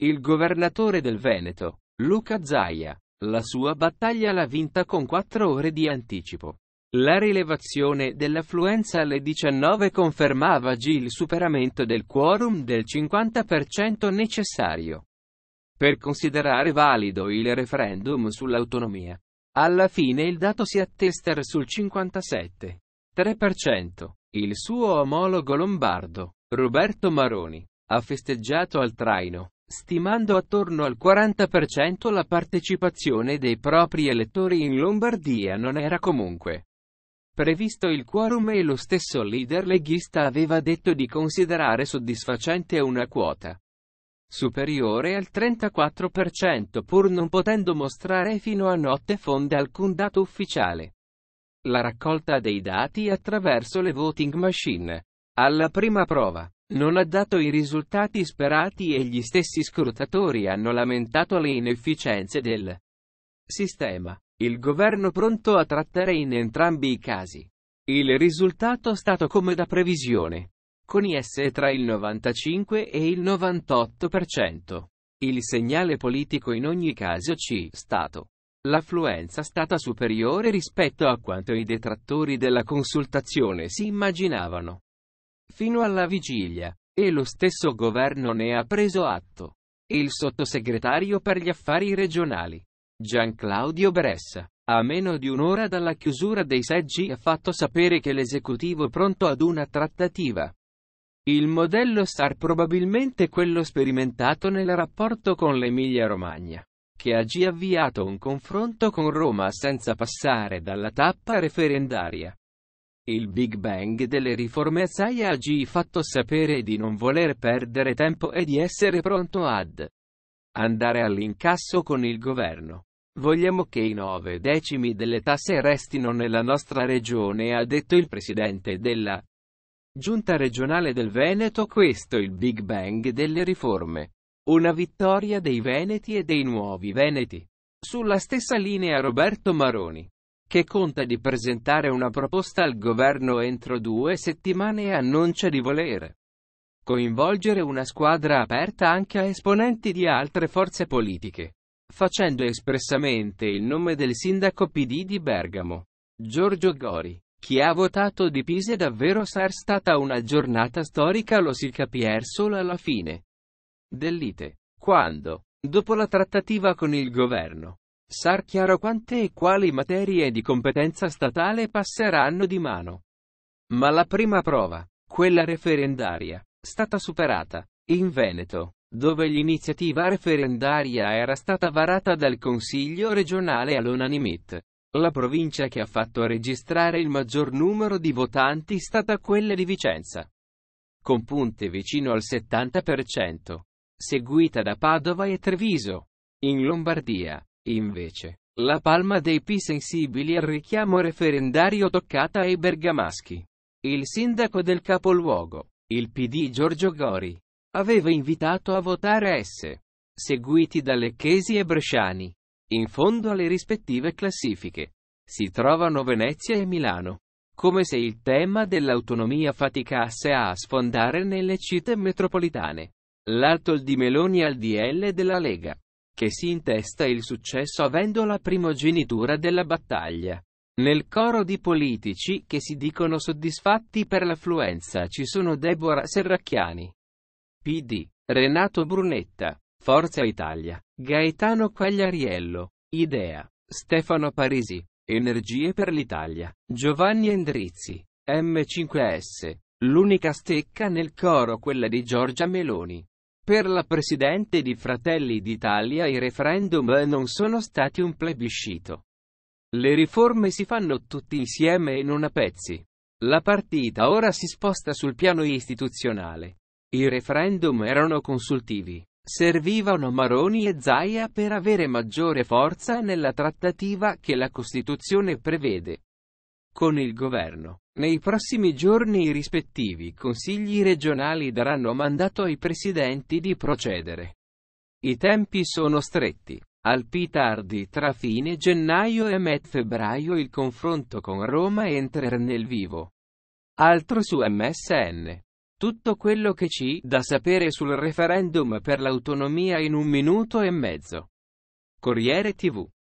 Il governatore del Veneto, Luca Zaia, la sua battaglia l'ha vinta con 4 ore di anticipo. La rilevazione dell'affluenza alle 19 confermava G il superamento del quorum del 50% necessario per considerare valido il referendum sull'autonomia. Alla fine il dato si attesta sul 57,3%. Il suo omologo lombardo, Roberto Maroni, ha festeggiato al traino, stimando attorno al 40% la partecipazione dei propri elettori in Lombardia non era comunque previsto il quorum e lo stesso leader leghista aveva detto di considerare soddisfacente una quota superiore al 34% pur non potendo mostrare fino a notte fonda alcun dato ufficiale. La raccolta dei dati attraverso le voting machine. Alla prima prova, non ha dato i risultati sperati e gli stessi scrutatori hanno lamentato le inefficienze del sistema. Il governo pronto a trattare in entrambi i casi. Il risultato è stato come da previsione. Con IS tra il 95 e il 98%. Il segnale politico in ogni caso ci stato. L'affluenza è stata superiore rispetto a quanto i detrattori della consultazione si immaginavano fino alla vigilia, e lo stesso governo ne ha preso atto. Il sottosegretario per gli affari regionali, Gian Claudio Bressa, a meno di un'ora dalla chiusura dei seggi ha fatto sapere che l'esecutivo è pronto ad una trattativa. Il modello SAR probabilmente quello sperimentato nel rapporto con l'Emilia-Romagna, che ha già avviato un confronto con Roma senza passare dalla tappa referendaria. Il Big Bang delle riforme assai ha agì fatto sapere di non voler perdere tempo e di essere pronto ad andare all'incasso con il governo. Vogliamo che i nove decimi delle tasse restino nella nostra regione, ha detto il presidente della Giunta regionale del Veneto. Questo è il Big Bang delle riforme. Una vittoria dei Veneti e dei nuovi Veneti. Sulla stessa linea Roberto Maroni che conta di presentare una proposta al governo entro due settimane e annuncia di voler coinvolgere una squadra aperta anche a esponenti di altre forze politiche, facendo espressamente il nome del sindaco PD di Bergamo, Giorgio Gori. Chi ha votato di Pisa davvero sarà stata una giornata storica lo si capirà solo alla fine dell'ite, quando, dopo la trattativa con il governo, sar chiaro quante e quali materie di competenza statale passeranno di mano. Ma la prima prova, quella referendaria, stata superata, in Veneto, dove l'iniziativa referendaria era stata varata dal Consiglio regionale all'unanimità. La provincia che ha fatto registrare il maggior numero di votanti è stata quella di Vicenza, con punte vicino al 70%, seguita da Padova e Treviso. In Lombardia, Invece, la palma dei P sensibili al richiamo referendario toccata ai bergamaschi. Il sindaco del capoluogo, il PD Giorgio Gori, aveva invitato a votare S, seguiti da Lecchesi e Bresciani. In fondo alle rispettive classifiche si trovano Venezia e Milano, come se il tema dell'autonomia faticasse a sfondare nelle città metropolitane. L'alto di Meloni al DL della Lega che si intesta il successo avendo la primogenitura della battaglia. Nel coro di politici che si dicono soddisfatti per l'affluenza ci sono Deborah Serracchiani, PD, Renato Brunetta, Forza Italia, Gaetano Quagliariello, Idea, Stefano Parisi, Energie per l'Italia, Giovanni Endrizzi, M5S, l'unica stecca nel coro quella di Giorgia Meloni. Per la Presidente di Fratelli d'Italia i referendum non sono stati un plebiscito. Le riforme si fanno tutti insieme e non a pezzi. La partita ora si sposta sul piano istituzionale. I referendum erano consultivi. Servivano Maroni e Zaia per avere maggiore forza nella trattativa che la Costituzione prevede con il governo. Nei prossimi giorni i rispettivi consigli regionali daranno mandato ai presidenti di procedere. I tempi sono stretti. Al più tardi tra fine gennaio e met febbraio il confronto con Roma entrerà nel vivo. Altro su MSN. Tutto quello che ci da sapere sul referendum per l'autonomia in un minuto e mezzo. Corriere TV.